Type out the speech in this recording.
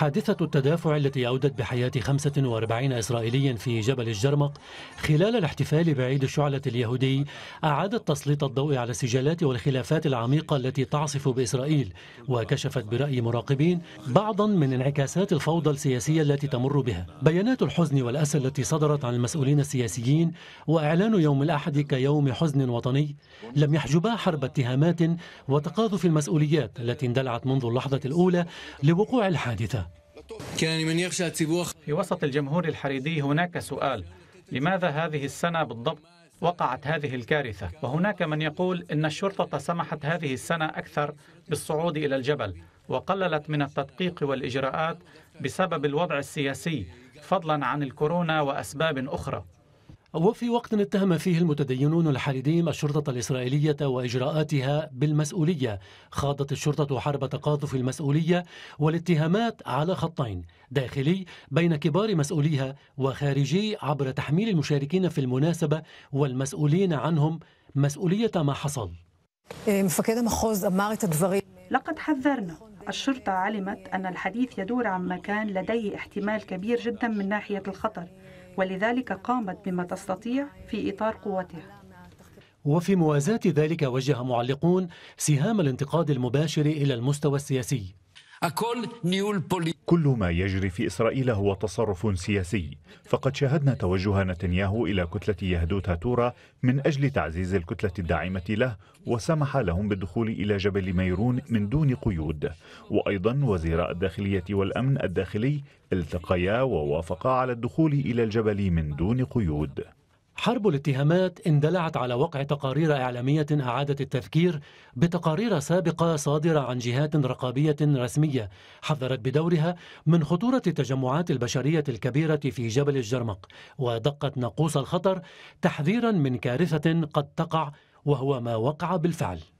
حادثة التدافع التي أودت بحياة 45 إسرائيليا في جبل الجرمق خلال الاحتفال بعيد الشعلة اليهودي أعادت تسليط الضوء على السجالات والخلافات العميقة التي تعصف بإسرائيل وكشفت برأي مراقبين بعضا من انعكاسات الفوضى السياسية التي تمر بها بيانات الحزن والأسى التي صدرت عن المسؤولين السياسيين وإعلان يوم الأحد كيوم حزن وطني لم يحجبا حرب اتهامات وتقاذف المسؤوليات التي اندلعت منذ اللحظة الأولى لوقوع الحادثة كان يعني من يخشى في وسط الجمهور الحريدي هناك سؤال لماذا هذه السنة بالضبط وقعت هذه الكارثة وهناك من يقول إن الشرطة سمحت هذه السنة أكثر بالصعود إلى الجبل وقللت من التدقيق والإجراءات بسبب الوضع السياسي فضلا عن الكورونا وأسباب أخرى وفي وقت اتهم فيه المتدينون الحالدين الشرطة الإسرائيلية وإجراءاتها بالمسؤولية خاضت الشرطة حرب تقاذف المسؤولية والاتهامات على خطين داخلي بين كبار مسؤوليها وخارجي عبر تحميل المشاركين في المناسبة والمسؤولين عنهم مسؤولية ما حصل إيه، لقد حذرنا الشرطة علمت أن الحديث يدور عن مكان لديه احتمال كبير جدا من ناحية الخطر ولذلك قامت بما تستطيع في إطار قوتها وفي موازاة ذلك وجه معلقون سهام الانتقاد المباشر إلى المستوى السياسي كل ما يجري في إسرائيل هو تصرف سياسي فقد شاهدنا توجه نتنياهو إلى كتلة يهدوت هاتورا من أجل تعزيز الكتلة الداعمة له وسمح لهم بالدخول إلى جبل ميرون من دون قيود وأيضا وزيراء الداخلية والأمن الداخلي التقيا ووافقا على الدخول إلى الجبل من دون قيود حرب الاتهامات اندلعت على وقع تقارير إعلامية أعادت التذكير بتقارير سابقة صادرة عن جهات رقابية رسمية حذرت بدورها من خطورة التجمعات البشرية الكبيرة في جبل الجرمق ودقت ناقوس الخطر تحذيرا من كارثة قد تقع وهو ما وقع بالفعل